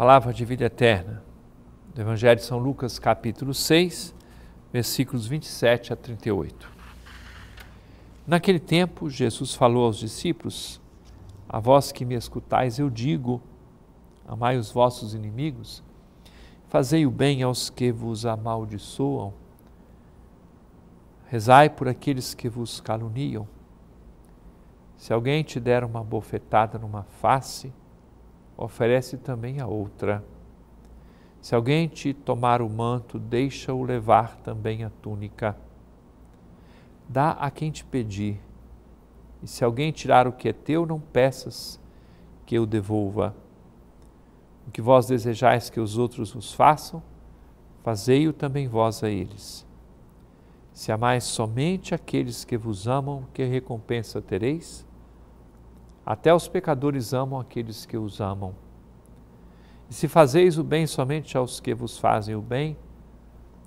Palavra de vida eterna. Do Evangelho de São Lucas, capítulo 6, versículos 27 a 38. Naquele tempo, Jesus falou aos discípulos: A vós que me escutais, eu digo: Amai os vossos inimigos, fazei o bem aos que vos amaldiçoam, rezai por aqueles que vos caluniam. Se alguém te der uma bofetada numa face, oferece também a outra. Se alguém te tomar o manto, deixa-o levar também a túnica. Dá a quem te pedir, e se alguém tirar o que é teu, não peças que eu devolva. O que vós desejais que os outros vos façam, fazei-o também vós a eles. Se amais somente aqueles que vos amam, que recompensa tereis? Até os pecadores amam aqueles que os amam. E se fazeis o bem somente aos que vos fazem o bem,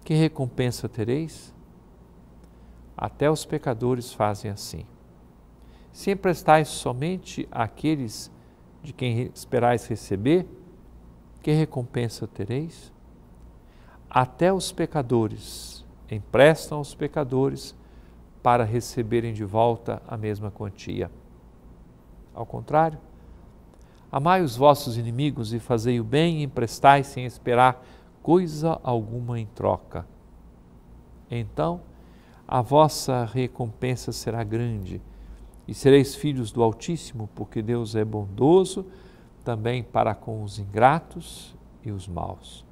que recompensa tereis? Até os pecadores fazem assim. Se emprestais somente àqueles de quem esperais receber, que recompensa tereis? Até os pecadores emprestam aos pecadores para receberem de volta a mesma quantia. Ao contrário, amai os vossos inimigos e fazei o bem e emprestai sem esperar coisa alguma em troca. Então, a vossa recompensa será grande e sereis filhos do Altíssimo, porque Deus é bondoso também para com os ingratos e os maus.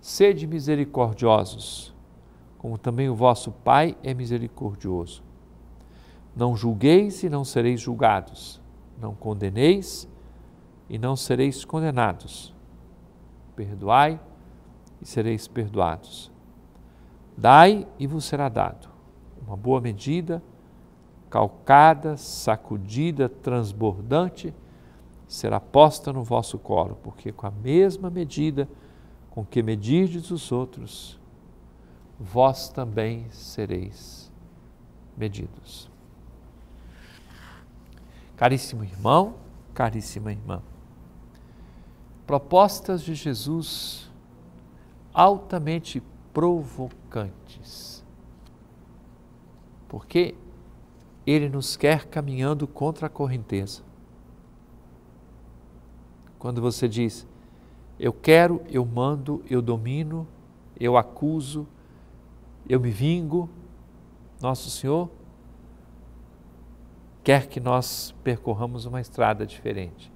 Sede misericordiosos, como também o vosso Pai é misericordioso. Não julgueis e não sereis julgados. Não condeneis e não sereis condenados. Perdoai e sereis perdoados. Dai e vos será dado. Uma boa medida, calcada, sacudida, transbordante, será posta no vosso colo, porque com a mesma medida com que medirdes os outros, vós também sereis medidos. Caríssimo irmão, caríssima irmã, propostas de Jesus altamente provocantes, porque ele nos quer caminhando contra a correnteza. Quando você diz, eu quero, eu mando, eu domino, eu acuso, eu me vingo, Nosso Senhor quer que nós percorramos uma estrada diferente.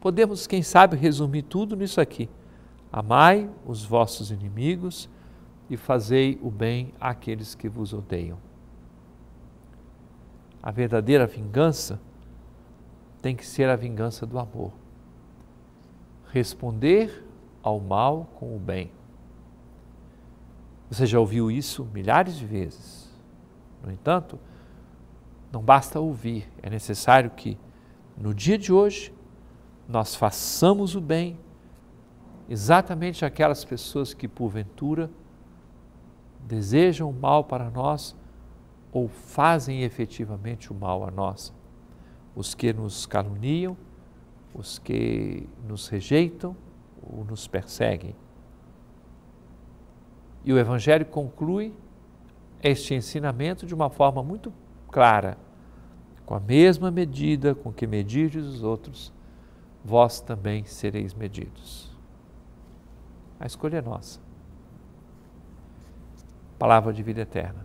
Podemos, quem sabe, resumir tudo nisso aqui: amai os vossos inimigos e fazei o bem àqueles que vos odeiam. A verdadeira vingança tem que ser a vingança do amor. Responder ao mal com o bem. Você já ouviu isso milhares de vezes. No entanto, não basta ouvir, é necessário que no dia de hoje nós façamos o bem exatamente aquelas pessoas que porventura desejam o mal para nós ou fazem efetivamente o mal a nós. Os que nos caluniam, os que nos rejeitam ou nos perseguem. E o Evangelho conclui este ensinamento de uma forma muito clara com a mesma medida com que medirdes os outros, vós também sereis medidos. A escolha é nossa. Palavra de vida eterna.